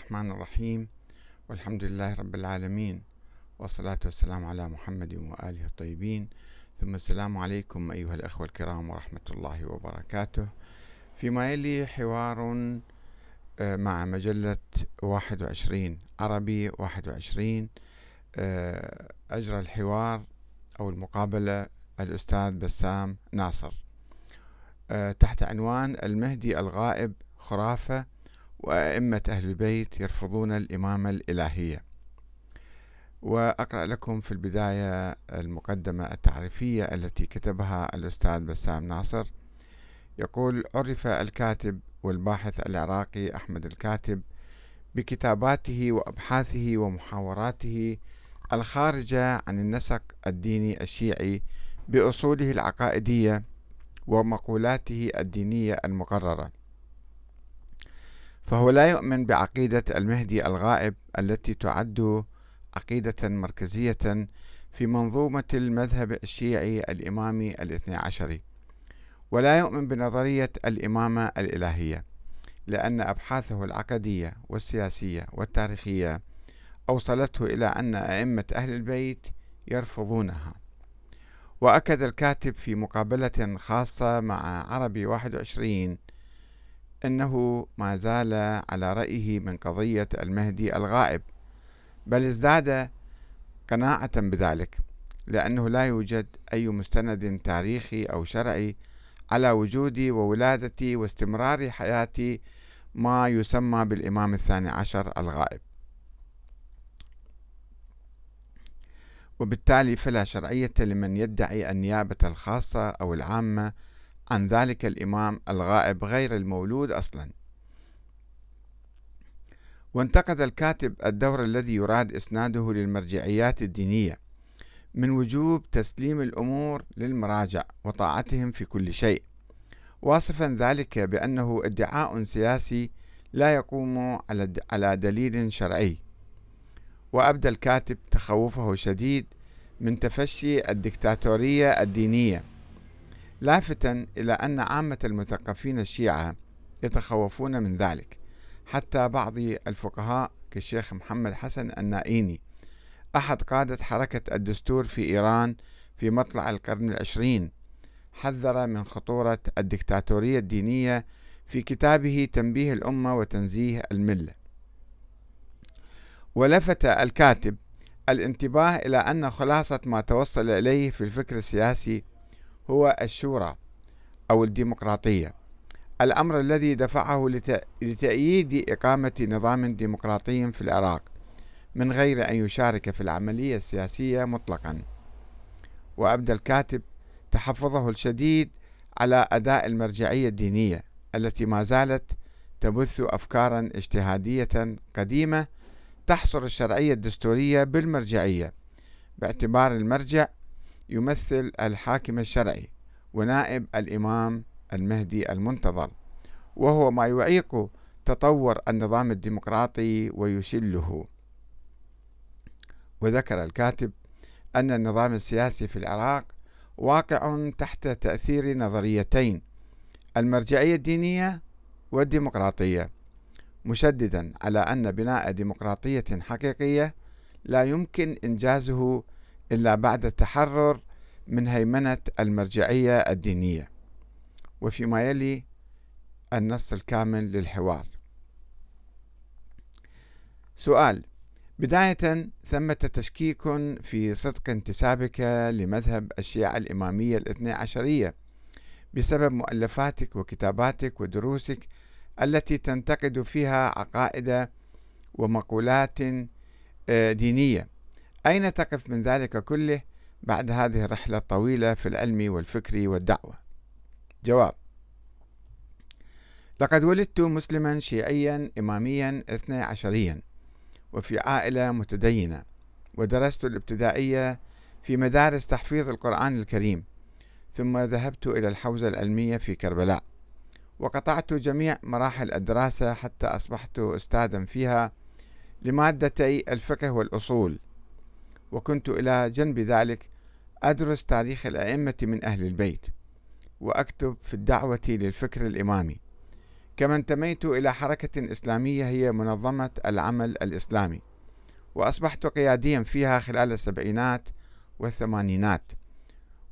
الرحمن الرحيم والحمد لله رب العالمين والصلاة والسلام على محمد وآله الطيبين ثم السلام عليكم أيها الأخوة الكرام ورحمة الله وبركاته فيما يلي حوار آه، مع مجلة 21 عربي 21 آه، أجرى الحوار أو المقابلة الأستاذ بسام ناصر آه، تحت عنوان المهدي الغائب خرافة وأئمة أهل البيت يرفضون الإمامة الإلهية وأقرأ لكم في البداية المقدمة التعريفية التي كتبها الأستاذ بسام ناصر يقول عرف الكاتب والباحث العراقي أحمد الكاتب بكتاباته وأبحاثه ومحاوراته الخارجة عن النسق الديني الشيعي بأصوله العقائدية ومقولاته الدينية المقررة فهو لا يؤمن بعقيدة المهدي الغائب التي تعد عقيدة مركزية في منظومة المذهب الشيعي الإمامي الاثني عشري ولا يؤمن بنظرية الإمامة الإلهية لأن أبحاثه العقدية والسياسية والتاريخية أوصلته إلى أن أئمة أهل البيت يرفضونها وأكد الكاتب في مقابلة خاصة مع عربي 21 أنه ما زال على رأيه من قضية المهدي الغائب بل ازداد قناعة بذلك لأنه لا يوجد أي مستند تاريخي أو شرعي على وجودي وولادتي واستمرار حياتي ما يسمى بالإمام الثاني عشر الغائب وبالتالي فلا شرعية لمن يدعي النيابة الخاصة أو العامة عن ذلك الإمام الغائب غير المولود أصلا وانتقد الكاتب الدور الذي يراد إسناده للمرجعيات الدينية من وجوب تسليم الأمور للمراجع وطاعتهم في كل شيء واصفا ذلك بأنه ادعاء سياسي لا يقوم على دليل شرعي وأبدى الكاتب تخوفه الشديد من تفشي الدكتاتورية الدينية لافتا إلى أن عامة المثقفين الشيعة يتخوفون من ذلك حتى بعض الفقهاء كالشيخ محمد حسن النائيني أحد قادة حركة الدستور في إيران في مطلع القرن العشرين حذر من خطورة الدكتاتورية الدينية في كتابه تنبيه الأمة وتنزيه الملة ولفت الكاتب الانتباه إلى أن خلاصة ما توصل إليه في الفكر السياسي هو الشورى أو الديمقراطية الأمر الذي دفعه لتأييد إقامة نظام ديمقراطي في العراق من غير أن يشارك في العملية السياسية مطلقا وأبدى الكاتب تحفظه الشديد على أداء المرجعية الدينية التي ما زالت تبث أفكارا اجتهادية قديمة تحصر الشرعية الدستورية بالمرجعية باعتبار المرجع يمثل الحاكم الشرعي ونائب الإمام المهدي المنتظر وهو ما يعيق تطور النظام الديمقراطي ويشله وذكر الكاتب أن النظام السياسي في العراق واقع تحت تأثير نظريتين المرجعية الدينية والديمقراطية مشددا على أن بناء ديمقراطية حقيقية لا يمكن إنجازه إلا بعد التحرر من هيمنة المرجعية الدينية وفيما يلي النص الكامل للحوار سؤال بداية ثمة تشكيك في صدق انتسابك لمذهب الشيعة الإمامية الاثني عشرية بسبب مؤلفاتك وكتاباتك ودروسك التي تنتقد فيها عقائد ومقولات آه، دينية أين تقف من ذلك كله بعد هذه الرحلة الطويلة في العلم والفكر والدعوة جواب لقد ولدت مسلما شيعيا إماميا اثني عشريا وفي عائلة متدينة ودرست الابتدائية في مدارس تحفيظ القرآن الكريم ثم ذهبت إلى الحوزة العلمية في كربلاء وقطعت جميع مراحل الدراسة حتى أصبحت أستاذا فيها لمادتي الفقه والأصول وكنت إلى جنب ذلك أدرس تاريخ الأئمة من أهل البيت وأكتب في الدعوة للفكر الإمامي كما انتميت إلى حركة إسلامية هي منظمة العمل الإسلامي وأصبحت قياديا فيها خلال السبعينات والثمانينات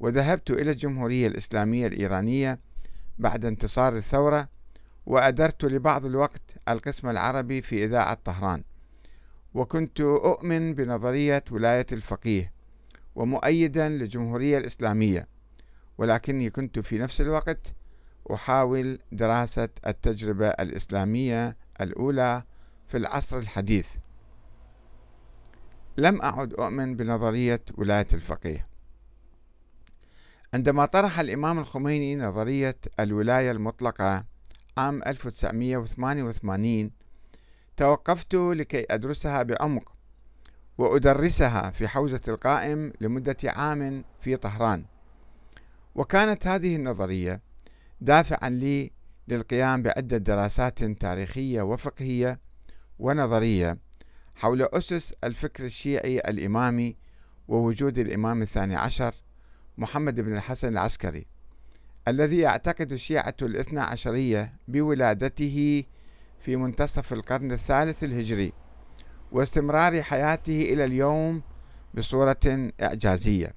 وذهبت إلى الجمهورية الإسلامية الإيرانية بعد انتصار الثورة وأدرت لبعض الوقت القسم العربي في إذاعة طهران وكنت أؤمن بنظرية ولاية الفقيه ومؤيدا للجمهورية الإسلامية ولكني كنت في نفس الوقت أحاول دراسة التجربة الإسلامية الأولى في العصر الحديث لم أعد أؤمن بنظرية ولاية الفقيه عندما طرح الإمام الخميني نظرية الولاية المطلقة عام 1988 توقفت لكي أدرسها بعمق وأدرسها في حوزة القائم لمدة عام في طهران وكانت هذه النظرية دافعا لي للقيام بعدة دراسات تاريخية وفقهية ونظرية حول أسس الفكر الشيعي الإمامي ووجود الإمام الثاني عشر محمد بن الحسن العسكري الذي يعتقد الشيعة الاثنى عشرية بولادته في منتصف القرن الثالث الهجري واستمرار حياته إلى اليوم بصورة إعجازية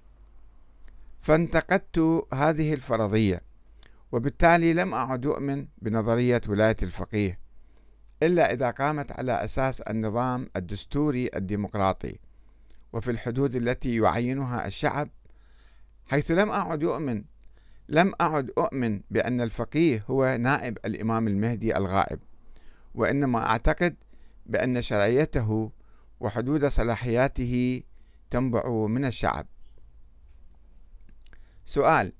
فانتقدت هذه الفرضية وبالتالي لم أعد أؤمن بنظرية ولاية الفقيه إلا إذا قامت على أساس النظام الدستوري الديمقراطي وفي الحدود التي يعينها الشعب حيث لم أعد أؤمن لم أعد أؤمن بأن الفقيه هو نائب الإمام المهدي الغائب وإنما أعتقد بأن شرعيته وحدود صلاحياته تنبع من الشعب سؤال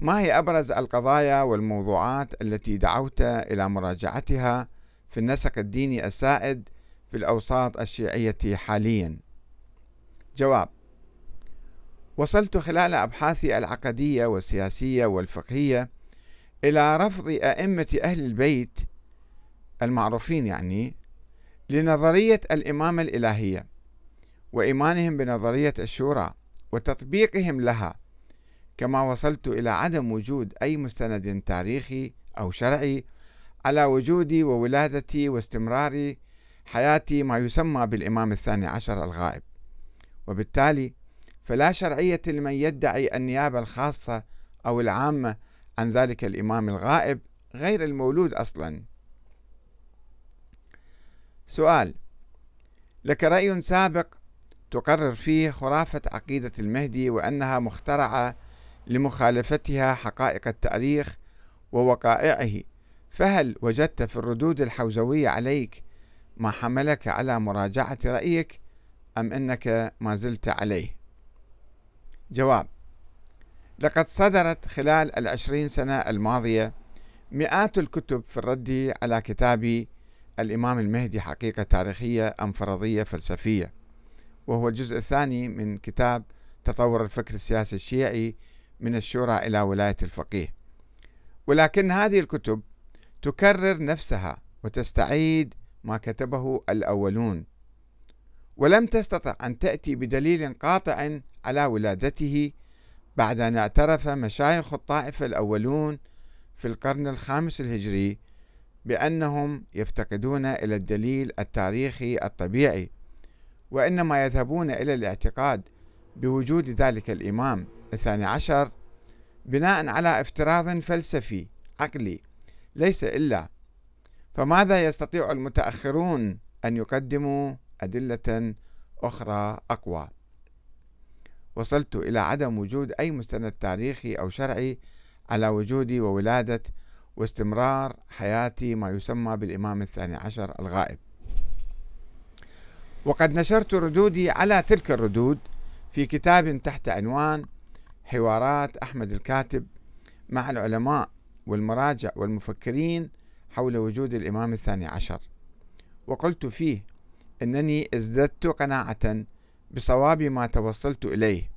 ما هي أبرز القضايا والموضوعات التي دعوت إلى مراجعتها في النسق الديني السائد في الأوساط الشيعية حاليا جواب وصلت خلال أبحاثي العقدية والسياسية والفقهية إلى رفض أئمة أهل البيت المعروفين يعني لنظرية الإمامة الإلهية وإيمانهم بنظرية الشورى وتطبيقهم لها كما وصلت إلى عدم وجود أي مستند تاريخي أو شرعي على وجودي وولادتي واستمرار حياتي ما يسمى بالإمام الثاني عشر الغائب وبالتالي فلا شرعية لمن يدعي النيابة الخاصة أو العامة عن ذلك الإمام الغائب غير المولود أصلاً سؤال لك رأي سابق تقرر فيه خرافة عقيدة المهدي وأنها مخترعة لمخالفتها حقائق التاريخ ووقائعه فهل وجدت في الردود الحوزوية عليك ما حملك على مراجعة رأيك أم أنك ما زلت عليه جواب لقد صدرت خلال العشرين سنة الماضية مئات الكتب في الرد على كتابي الإمام المهدي حقيقة تاريخية أم فرضية فلسفية وهو الجزء الثاني من كتاب تطور الفكر السياسي الشيعي من الشورى إلى ولاية الفقيه ولكن هذه الكتب تكرر نفسها وتستعيد ما كتبه الأولون ولم تستطع أن تأتي بدليل قاطع على ولادته بعد أن اعترف مشايخ الطائفة الأولون في القرن الخامس الهجري بأنهم يفتقدون إلى الدليل التاريخي الطبيعي وإنما يذهبون إلى الاعتقاد بوجود ذلك الإمام الثاني عشر بناء على افتراض فلسفي عقلي ليس إلا فماذا يستطيع المتأخرون أن يقدموا أدلة أخرى أقوى وصلت إلى عدم وجود أي مستند تاريخي أو شرعي على وجود وولادة واستمرار حياتي ما يسمى بالإمام الثاني عشر الغائب وقد نشرت ردودي على تلك الردود في كتاب تحت عنوان حوارات أحمد الكاتب مع العلماء والمراجع والمفكرين حول وجود الإمام الثاني عشر وقلت فيه أنني ازددت قناعة بصواب ما توصلت إليه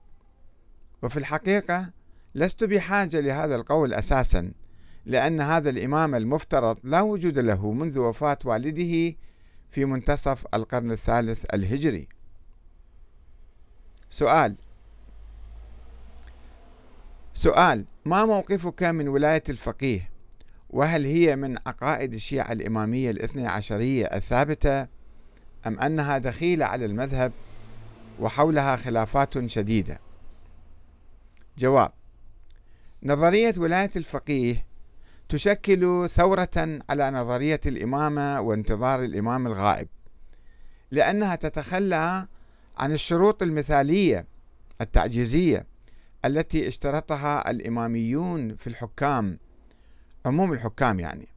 وفي الحقيقة لست بحاجة لهذا القول أساساً لأن هذا الإمام المفترض لا وجود له منذ وفاة والده في منتصف القرن الثالث الهجري. سؤال سؤال ما موقفك من ولاية الفقيه؟ وهل هي من عقائد الشيعة الإمامية الاثني عشرية الثابتة أم أنها دخيلة على المذهب وحولها خلافات شديدة؟ جواب نظرية ولاية الفقيه تشكل ثورة على نظرية الإمامة وانتظار الإمام الغائب لأنها تتخلى عن الشروط المثالية التعجيزية التي اشترطها الإماميون في الحكام عموم الحكام يعني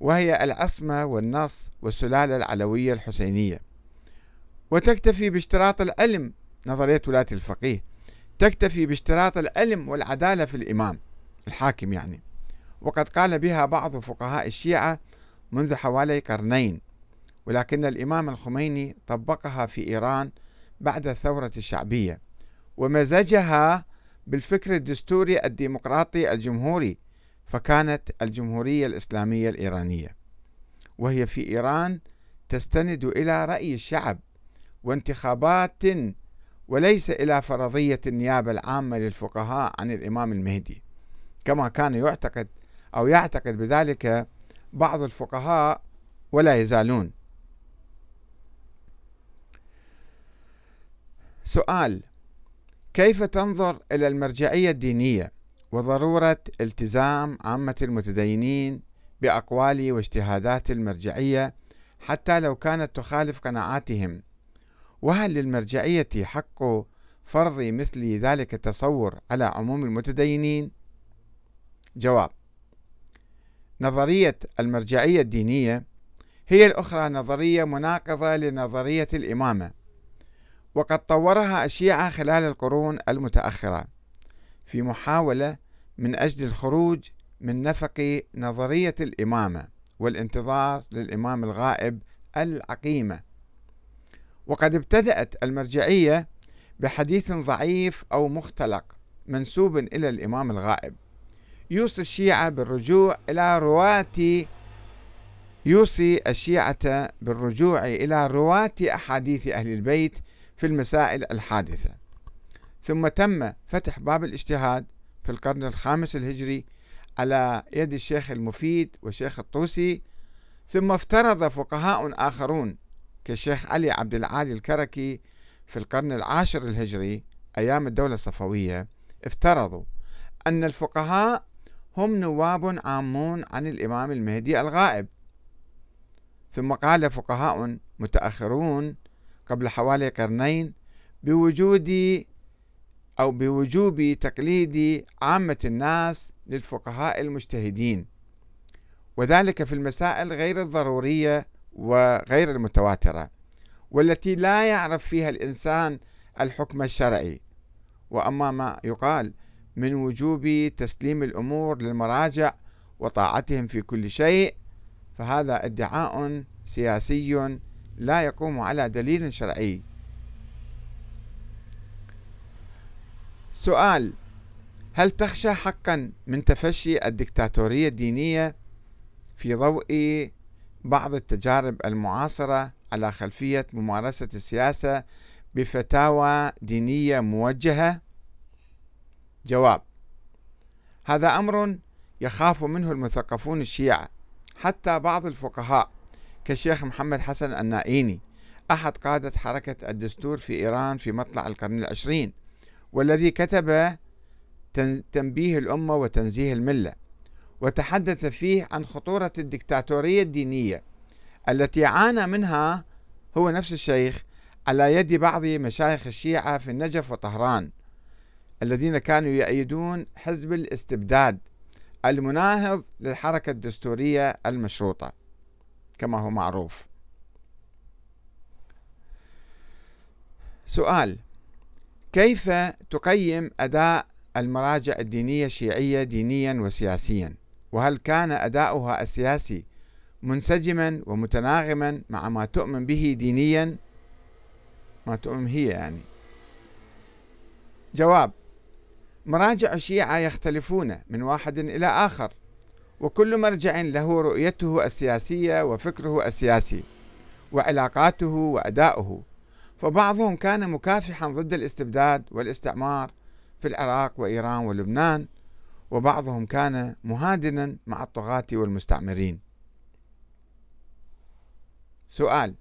وهي العصمة والنص والسلالة العلوية الحسينية وتكتفي باشتراط العلم نظرية ولاية الفقيه تكتفي باشتراط العلم والعدالة في الإمام الحاكم يعني وقد قال بها بعض فقهاء الشيعة منذ حوالي قرنين ولكن الإمام الخميني طبقها في إيران بعد الثورة الشعبية ومزجها بالفكر الدستوري الديمقراطي الجمهوري فكانت الجمهورية الإسلامية الإيرانية وهي في إيران تستند إلى رأي الشعب وانتخابات وليس إلى فرضية النيابة العامة للفقهاء عن الإمام المهدي كما كان يعتقد أو يعتقد بذلك بعض الفقهاء ولا يزالون سؤال كيف تنظر إلى المرجعية الدينية وضرورة التزام عامة المتدينين بأقوال واجتهادات المرجعية حتى لو كانت تخالف قناعاتهم وهل للمرجعية حق فرض مثل ذلك التصور على عموم المتدينين؟ جواب نظرية المرجعية الدينية هي الأخرى نظرية مناقضة لنظرية الإمامة وقد طورها الشيعة خلال القرون المتأخرة في محاولة من أجل الخروج من نفق نظرية الإمامة والانتظار للإمام الغائب العقيمة وقد ابتدأت المرجعية بحديث ضعيف أو مختلق منسوب إلى الإمام الغائب يوصي الشيعة بالرجوع إلى رواة يوصي الشيعة بالرجوع إلى رواة أحاديث أهل البيت في المسائل الحادثة ثم تم فتح باب الاجتهاد في القرن الخامس الهجري على يد الشيخ المفيد والشيخ الطوسي ثم افترض فقهاء آخرون كالشيخ علي عبد العالي الكركي في القرن العاشر الهجري أيام الدولة الصفوية افترضوا أن الفقهاء هم نواب عامون عن الإمام المهدي الغائب ثم قال فقهاء متأخرون قبل حوالي قرنين بوجود أو بوجوب تقليد عامة الناس للفقهاء المجتهدين وذلك في المسائل غير الضرورية وغير المتواترة والتي لا يعرف فيها الإنسان الحكم الشرعي وأما ما يقال من وجوب تسليم الأمور للمراجع وطاعتهم في كل شيء فهذا ادعاء سياسي لا يقوم على دليل شرعي سؤال هل تخشى حقا من تفشي الدكتاتورية الدينية في ضوء بعض التجارب المعاصرة على خلفية ممارسة السياسة بفتاوى دينية موجهة جواب هذا أمر يخاف منه المثقفون الشيعة حتى بعض الفقهاء كالشيخ محمد حسن النائيني أحد قادة حركة الدستور في إيران في مطلع القرن العشرين والذي كتب تنبيه الأمة وتنزيه الملة وتحدث فيه عن خطورة الدكتاتورية الدينية التي عانى منها هو نفس الشيخ على يد بعض مشايخ الشيعة في النجف وطهران الذين كانوا يؤيدون حزب الاستبداد المناهض للحركة الدستورية المشروطة كما هو معروف سؤال كيف تقيم أداء المراجع الدينية الشيعية دينيا وسياسيا وهل كان أداؤها السياسي منسجما ومتناغما مع ما تؤمن به دينيا ما تؤمن هي يعني جواب مراجع الشيعة يختلفون من واحد إلى آخر وكل مرجع له رؤيته السياسية وفكره السياسي وعلاقاته وأداؤه فبعضهم كان مكافحا ضد الاستبداد والاستعمار في العراق وإيران ولبنان وبعضهم كان مهادنا مع الطغاة والمستعمرين سؤال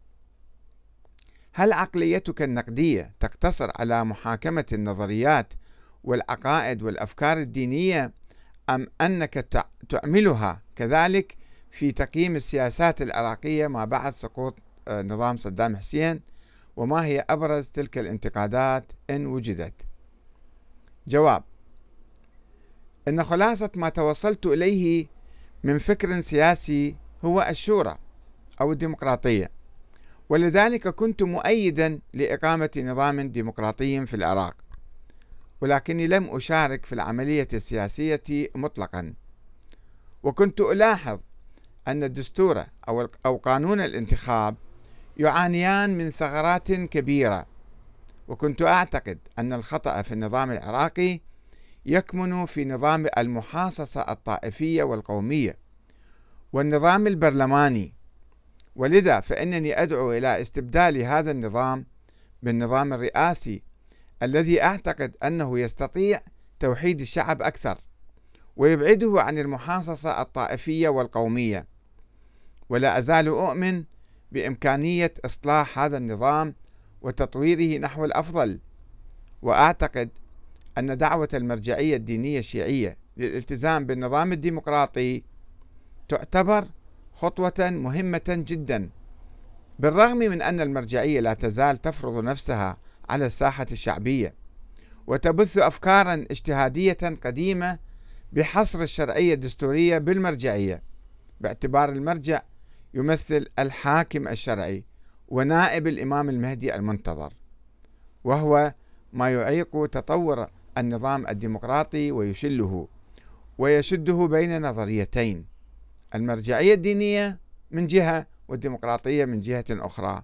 هل عقليتك النقدية تقتصر على محاكمة النظريات والعقائد والأفكار الدينية أم أنك تعملها كذلك في تقييم السياسات العراقية ما بعد سقوط آه، نظام صدام حسين وما هي أبرز تلك الانتقادات إن وجدت جواب إن خلاصة ما توصلت إليه من فكر سياسي هو الشورى أو الديمقراطية ولذلك كنت مؤيدا لإقامة نظام ديمقراطي في العراق ولكني لم أشارك في العملية السياسية مطلقا وكنت ألاحظ أن الدستور أو, قانون الانتخاب يعانيان من ثغرات كبيرة وكنت أعتقد أن الخطأ في النظام العراقي يكمن في نظام المحاصصة الطائفية والقومية والنظام البرلماني ولذا فإنني أدعو إلى استبدال هذا النظام بالنظام الرئاسي الذي أعتقد أنه يستطيع توحيد الشعب أكثر ويبعده عن المحاصصة الطائفية والقومية ولا أزال أؤمن بإمكانية إصلاح هذا النظام وتطويره نحو الأفضل وأعتقد أن دعوة المرجعية الدينية الشيعية للالتزام بالنظام الديمقراطي تعتبر خطوة مهمة جدا بالرغم من أن المرجعية لا تزال تفرض نفسها على الساحة الشعبية وتبث أفكارا اجتهادية قديمة بحصر الشرعية الدستورية بالمرجعية باعتبار المرجع يمثل الحاكم الشرعي ونائب الإمام المهدي المنتظر وهو ما يعيق تطور النظام الديمقراطي ويشله ويشده بين نظريتين المرجعية الدينية من جهة والديمقراطية من جهة أخرى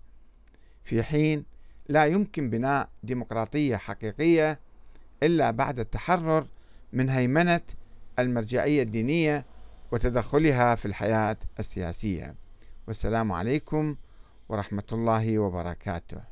في حين لا يمكن بناء ديمقراطية حقيقية إلا بعد التحرر من هيمنة المرجعية الدينية وتدخلها في الحياة السياسية والسلام عليكم ورحمة الله وبركاته